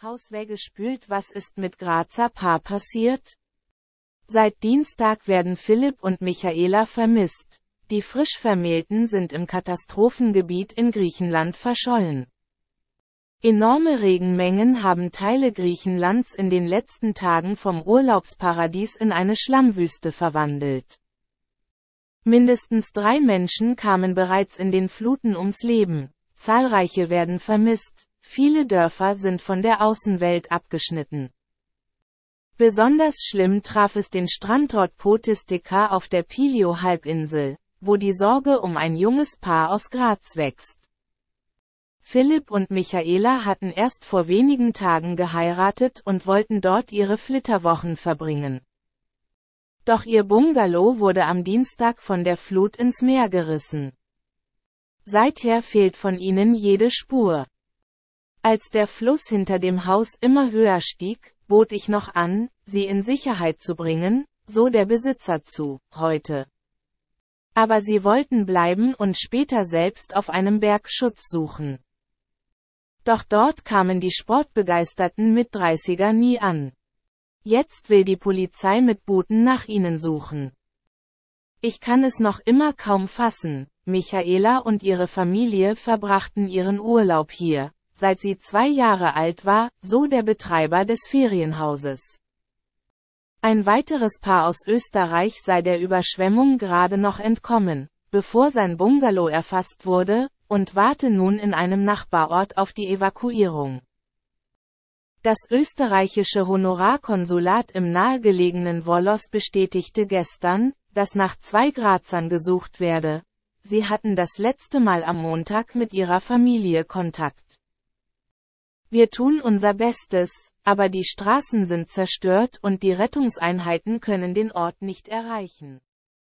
Haus weggespült, was ist mit Grazer Paar passiert? Seit Dienstag werden Philipp und Michaela vermisst. Die frisch Vermählten sind im Katastrophengebiet in Griechenland verschollen. Enorme Regenmengen haben Teile Griechenlands in den letzten Tagen vom Urlaubsparadies in eine Schlammwüste verwandelt. Mindestens drei Menschen kamen bereits in den Fluten ums Leben, zahlreiche werden vermisst. Viele Dörfer sind von der Außenwelt abgeschnitten. Besonders schlimm traf es den Strandort Potistika auf der Pilio-Halbinsel, wo die Sorge um ein junges Paar aus Graz wächst. Philipp und Michaela hatten erst vor wenigen Tagen geheiratet und wollten dort ihre Flitterwochen verbringen. Doch ihr Bungalow wurde am Dienstag von der Flut ins Meer gerissen. Seither fehlt von ihnen jede Spur. Als der Fluss hinter dem Haus immer höher stieg, bot ich noch an, sie in Sicherheit zu bringen, so der Besitzer zu, heute. Aber sie wollten bleiben und später selbst auf einem Berg Schutz suchen. Doch dort kamen die sportbegeisterten Mitdreißiger nie an. Jetzt will die Polizei mit Booten nach ihnen suchen. Ich kann es noch immer kaum fassen, Michaela und ihre Familie verbrachten ihren Urlaub hier, seit sie zwei Jahre alt war, so der Betreiber des Ferienhauses. Ein weiteres Paar aus Österreich sei der Überschwemmung gerade noch entkommen, bevor sein Bungalow erfasst wurde, und warte nun in einem Nachbarort auf die Evakuierung. Das österreichische Honorarkonsulat im nahegelegenen Wollos bestätigte gestern, dass nach zwei Grazern gesucht werde. Sie hatten das letzte Mal am Montag mit ihrer Familie Kontakt. Wir tun unser Bestes, aber die Straßen sind zerstört und die Rettungseinheiten können den Ort nicht erreichen.